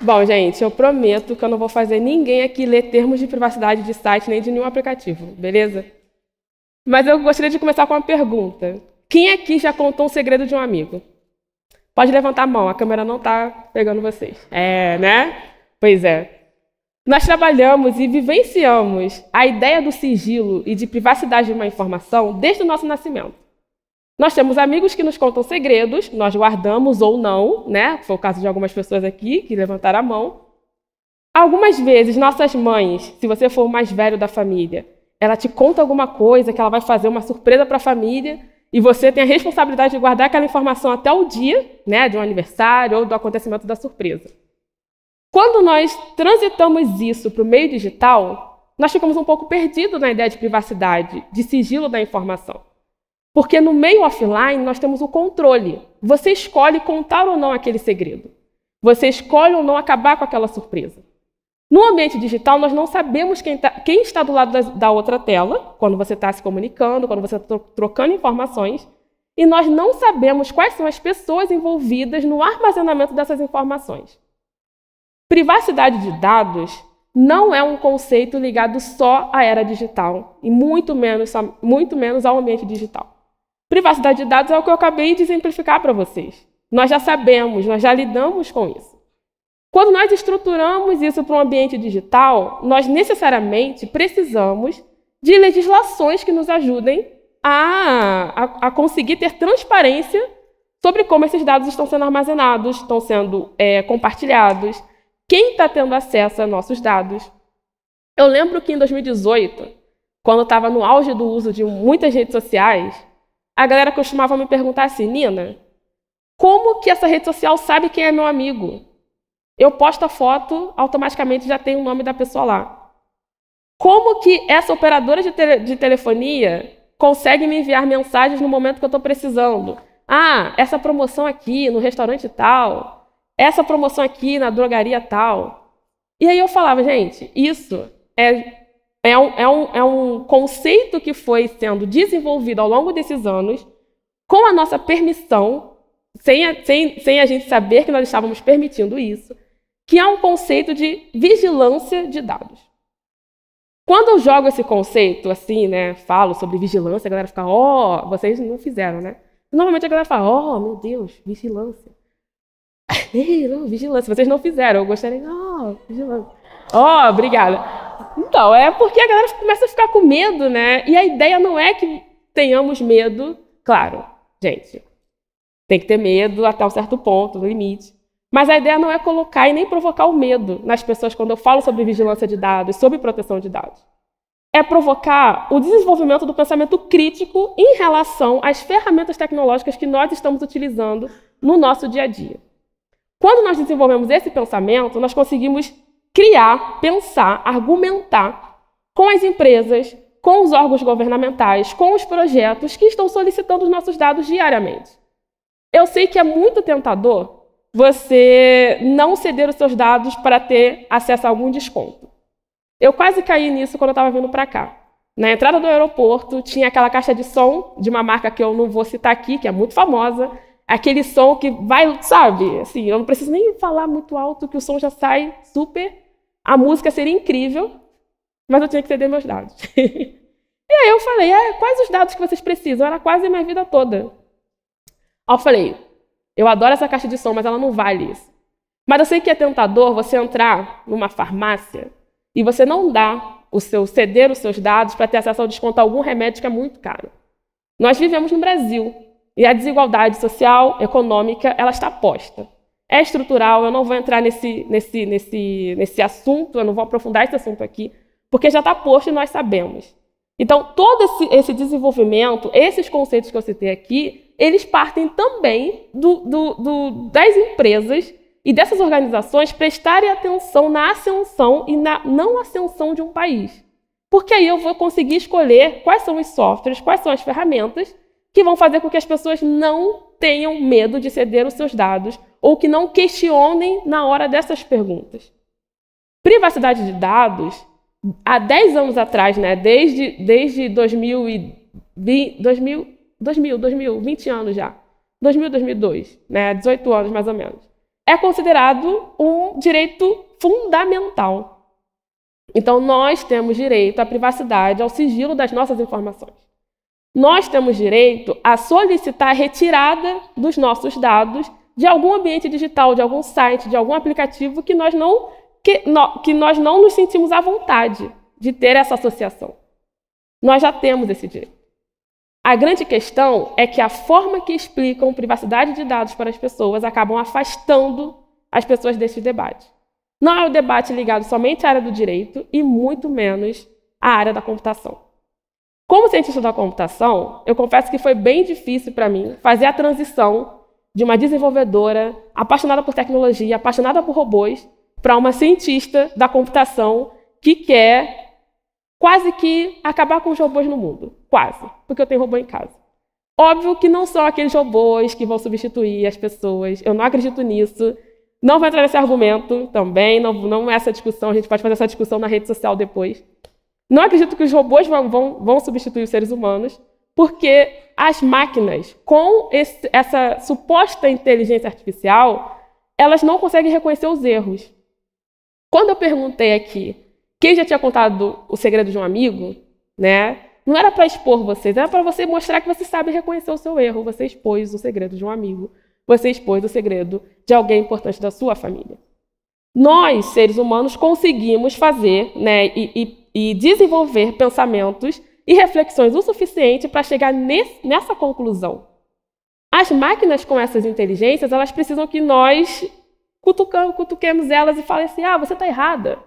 Bom, gente, eu prometo que eu não vou fazer ninguém aqui ler termos de privacidade de site nem de nenhum aplicativo, beleza? Mas eu gostaria de começar com uma pergunta. Quem aqui já contou um segredo de um amigo? Pode levantar a mão, a câmera não está pegando vocês. É, né? Pois é. Nós trabalhamos e vivenciamos a ideia do sigilo e de privacidade de uma informação desde o nosso nascimento. Nós temos amigos que nos contam segredos, nós guardamos ou não, né? Foi o caso de algumas pessoas aqui que levantaram a mão. Algumas vezes, nossas mães, se você for o mais velho da família, ela te conta alguma coisa que ela vai fazer uma surpresa para a família e você tem a responsabilidade de guardar aquela informação até o dia, né, de um aniversário ou do acontecimento da surpresa. Quando nós transitamos isso para o meio digital, nós ficamos um pouco perdidos na ideia de privacidade, de sigilo da informação. Porque no meio offline nós temos o controle. Você escolhe contar ou não aquele segredo. Você escolhe ou não acabar com aquela surpresa. No ambiente digital, nós não sabemos quem, tá, quem está do lado da, da, outra tela, quando você está se comunicando, quando você está trocando informações, e nós não sabemos quais são as pessoas envolvidas no armazenamento dessas informações. Privacidade de dados não é um conceito ligado só à era digital, e muito menos, muito menos ao ambiente digital. Privacidade de dados é o que eu acabei de exemplificar para vocês. Nós já sabemos, nós já lidamos com isso. Quando nós estruturamos isso para um ambiente digital, nós necessariamente precisamos de legislações que nos ajudem a, a, a conseguir ter transparência sobre como esses dados estão sendo armazenados, estão sendo é, compartilhados, quem está tendo acesso a nossos dados. Eu lembro que em 2018, quando estava no auge do uso de muitas redes sociais, a galera costumava me perguntar assim, Nina, como que essa rede social sabe quem é meu amigo? Eu posto a foto, automaticamente já tem o nome da pessoa lá. Como que essa operadora de, te de telefonia consegue me enviar mensagens no momento que eu estou precisando? Ah, essa promoção aqui no restaurante tal, essa promoção aqui na drogaria tal. E aí eu falava, gente, isso é é um, é, um, é um conceito que foi sendo desenvolvido ao longo desses anos, com a nossa permissão, sem a, sem, sem a gente saber que nós estávamos permitindo isso, que é um conceito de vigilância de dados. Quando eu jogo esse conceito, assim, né, falo sobre vigilância, a galera fica, ó, oh, vocês não fizeram, né? Normalmente a galera fala, ó, oh, meu Deus, vigilância. Ei, não, vigilância, vocês não fizeram. Eu gostaria, ó, oh, vigilância. Ó, oh, obrigada. Então, é porque a galera começa a ficar com medo, né? E a ideia não é que tenhamos medo, claro, gente. Tem que ter medo até um certo ponto, no limite. Mas a ideia não é colocar e nem provocar o medo nas pessoas quando eu falo sobre vigilância de dados, sobre proteção de dados. É provocar o desenvolvimento do pensamento crítico em relação às ferramentas tecnológicas que nós estamos utilizando no nosso dia a dia. Quando nós desenvolvemos esse pensamento, nós conseguimos criar, pensar, argumentar com as empresas, com os órgãos governamentais, com os projetos que estão solicitando os nossos dados diariamente. Eu sei que é muito tentador você não ceder os seus dados para ter acesso a algum desconto. Eu quase caí nisso quando eu estava vindo para cá. Na né? entrada do aeroporto tinha aquela caixa de som de uma marca que eu não vou citar aqui, que é muito famosa. Aquele som que vai, sabe? Assim, eu não preciso nem falar muito alto que o som já sai super a música seria incrível, mas eu tinha que ceder meus dados. e aí eu falei, é, quais os dados que vocês precisam? Era quase a minha vida toda. Aí eu falei, eu adoro essa caixa de som, mas ela não vale isso. Mas eu sei que é tentador você entrar numa farmácia e você não dá o seu ceder os seus dados para ter acesso ao desconto a algum remédio que é muito caro. Nós vivemos no Brasil e a desigualdade social, econômica, ela está posta é estrutural, eu não vou entrar nesse, nesse, nesse, nesse assunto, eu não vou aprofundar esse assunto aqui, porque já está posto e nós sabemos. Então, todo esse, esse, desenvolvimento, esses conceitos que eu citei aqui, eles partem também do, do, do, das empresas e dessas organizações prestarem atenção na ascensão e na não ascensão de um país. Porque aí eu vou conseguir escolher quais são os softwares, quais são as ferramentas que vão fazer com que as pessoas não tenham medo de ceder os seus dados ou que não questionem na hora dessas perguntas. Privacidade de dados, há 10 anos atrás, né, desde, desde 2020, 2000, 2000, 2000, 20 anos já, 2000, 2002, né, 18 anos mais ou menos, é considerado um direito fundamental. Então, nós temos direito à privacidade, ao sigilo das nossas informações. Nós temos direito a solicitar a retirada dos nossos dados de algum ambiente digital, de algum site, de algum aplicativo que nós não, que, no, que nós não nos sentimos à vontade de ter essa associação. Nós já temos esse direito. A grande questão é que a forma que explicam privacidade de dados para as pessoas acabam afastando as pessoas desse debate. Não é um debate ligado somente à área do direito e muito menos à área da computação. Como cientista da computação, eu confesso que foi bem difícil para mim fazer a transição de uma desenvolvedora apaixonada por tecnologia, apaixonada por robôs, para uma cientista da computação que quer quase que acabar com os robôs no mundo. Quase, porque eu tenho robô em casa. Óbvio que não são aqueles robôs que vão substituir as pessoas, eu não acredito nisso. Não vou entrar nesse argumento também, não, não é essa discussão, a gente pode fazer essa discussão na rede social depois. Não acredito que os robôs vão, vão, vão substituir os seres humanos, porque as máquinas, com esse, essa suposta inteligência artificial, elas não conseguem reconhecer os erros. Quando eu perguntei aqui quem já tinha contado o segredo de um amigo, né? Não era para expor vocês, era para você mostrar que você sabe reconhecer o seu erro. Você expôs o segredo de um amigo, você expôs o segredo de alguém importante da sua família. Nós, seres humanos, conseguimos fazer né, e, e, e desenvolver pensamentos e reflexões o suficiente para chegar nesse, nessa conclusão. As máquinas com essas inteligências, elas precisam que nós cutuquemos elas e fale assim: ah, você está errada.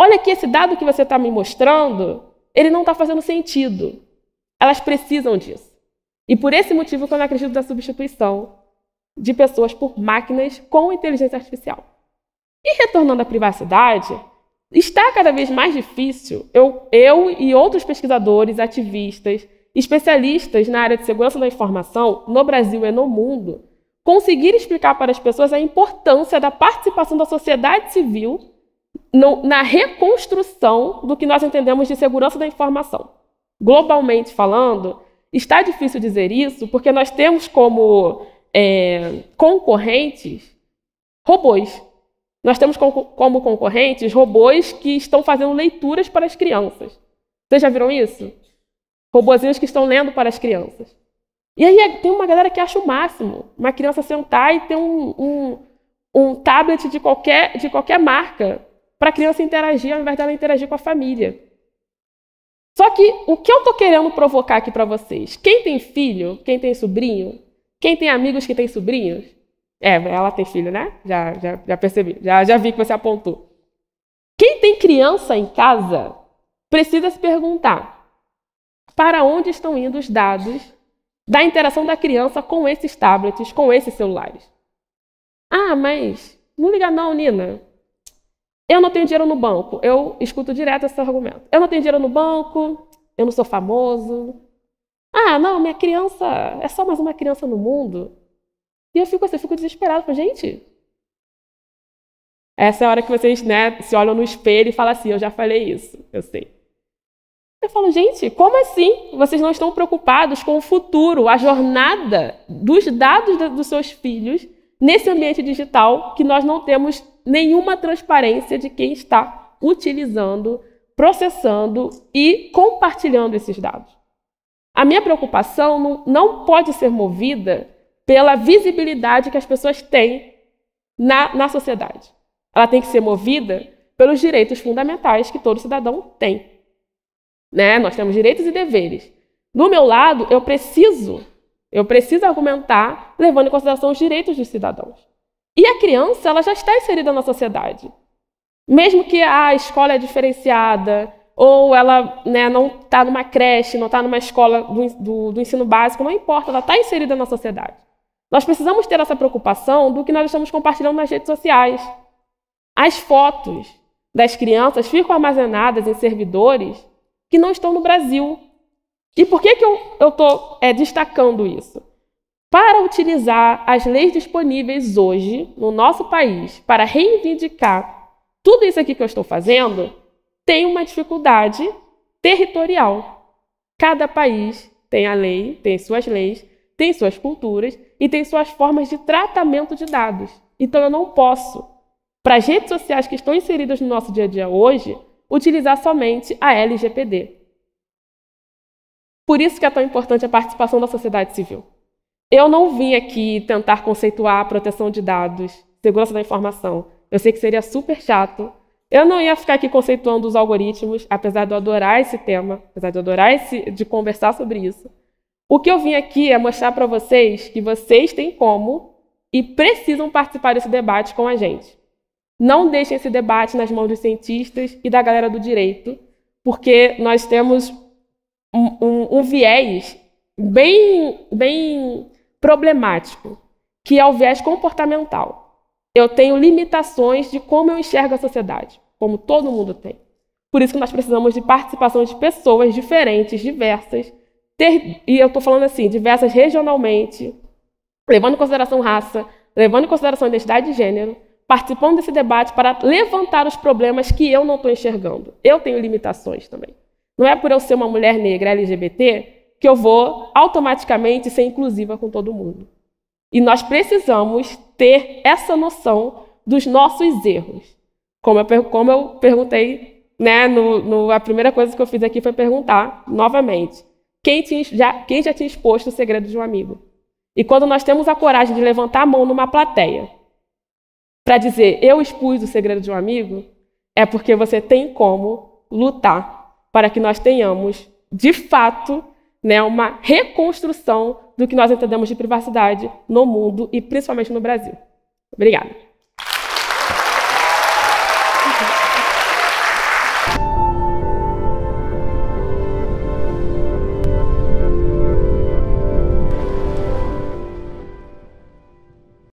Olha aqui esse dado que você está me mostrando, ele não está fazendo sentido. Elas precisam disso. E por esse motivo que eu não acredito na substituição de pessoas por máquinas com inteligência artificial. E retornando à privacidade, Está cada vez mais difícil eu, eu e outros pesquisadores, ativistas, especialistas na área de segurança da informação, no Brasil e no mundo, conseguir explicar para as pessoas a importância da participação da sociedade civil no, na reconstrução do que nós entendemos de segurança da informação. Globalmente falando, está difícil dizer isso porque nós temos como é, concorrentes robôs nós temos como concorrentes robôs que estão fazendo leituras para as crianças. Vocês já viram isso? Robozinhos que estão lendo para as crianças. E aí é, tem uma galera que acha o máximo. Uma criança sentar e ter um, um, um tablet de qualquer, de qualquer marca para a criança interagir ao invés dela interagir com a família. Só que o que eu estou querendo provocar aqui para vocês? Quem tem filho, quem tem sobrinho, quem tem amigos que tem sobrinhos, é, ela tem filho, né? Já, já, já percebi, já, já vi que você apontou. Quem tem criança em casa precisa se perguntar para onde estão indo os dados da interação da criança com esses tablets, com esses celulares. Ah, mas não liga não, Nina. Eu não tenho dinheiro no banco. Eu escuto direto esse argumento. Eu não tenho dinheiro no banco, eu não sou famoso. Ah, não, minha criança é só mais uma criança no mundo. E eu fico assim, eu fico desesperado. Falo, gente, essa é a hora que vocês né, se olham no espelho e falam assim, eu já falei isso, eu sei. Eu falo, gente, como assim? Vocês não estão preocupados com o futuro, a jornada dos dados dos seus filhos nesse ambiente digital que nós não temos nenhuma transparência de quem está utilizando, processando e compartilhando esses dados. A minha preocupação não pode ser movida pela visibilidade que as pessoas têm na, na sociedade. Ela tem que ser movida pelos direitos fundamentais que todo cidadão tem. Né? Nós temos direitos e deveres. Do meu lado, eu preciso, eu preciso argumentar levando em consideração os direitos dos cidadãos. E a criança, ela já está inserida na sociedade. Mesmo que a escola é diferenciada, ou ela né, não está numa creche, não está numa escola do, do, do ensino básico, não importa, ela está inserida na sociedade. Nós precisamos ter essa preocupação do que nós estamos compartilhando nas redes sociais. As fotos das crianças ficam armazenadas em servidores que não estão no Brasil. E por que, que eu estou é, destacando isso? Para utilizar as leis disponíveis hoje no nosso país para reivindicar tudo isso aqui que eu estou fazendo, tem uma dificuldade territorial. Cada país tem a lei, tem suas leis, tem suas culturas e tem suas formas de tratamento de dados. Então eu não posso, para as redes sociais que estão inseridas no nosso dia a dia hoje, utilizar somente a LGPD. Por isso que é tão importante a participação da sociedade civil. Eu não vim aqui tentar conceituar a proteção de dados, segurança da informação. Eu sei que seria super chato. Eu não ia ficar aqui conceituando os algoritmos, apesar de eu adorar esse tema, apesar de eu adorar esse, de conversar sobre isso. O que eu vim aqui é mostrar para vocês que vocês têm como e precisam participar desse debate com a gente. Não deixem esse debate nas mãos dos cientistas e da galera do direito, porque nós temos um, um, um viés bem, bem problemático, que é o viés comportamental. Eu tenho limitações de como eu enxergo a sociedade, como todo mundo tem. Por isso que nós precisamos de participação de pessoas diferentes, diversas, ter, e eu estou falando assim, diversas regionalmente, levando em consideração raça, levando em consideração identidade de gênero, participando desse debate para levantar os problemas que eu não estou enxergando. Eu tenho limitações também. Não é por eu ser uma mulher negra LGBT que eu vou automaticamente ser inclusiva com todo mundo. E nós precisamos ter essa noção dos nossos erros. Como eu, como eu perguntei, né, no, no, a primeira coisa que eu fiz aqui foi perguntar novamente quem, tinha, já, quem já tinha exposto o segredo de um amigo. E quando nós temos a coragem de levantar a mão numa plateia para dizer eu expus o segredo de um amigo, é porque você tem como lutar para que nós tenhamos, de fato, né, uma reconstrução do que nós entendemos de privacidade no mundo e principalmente no Brasil. Obrigada.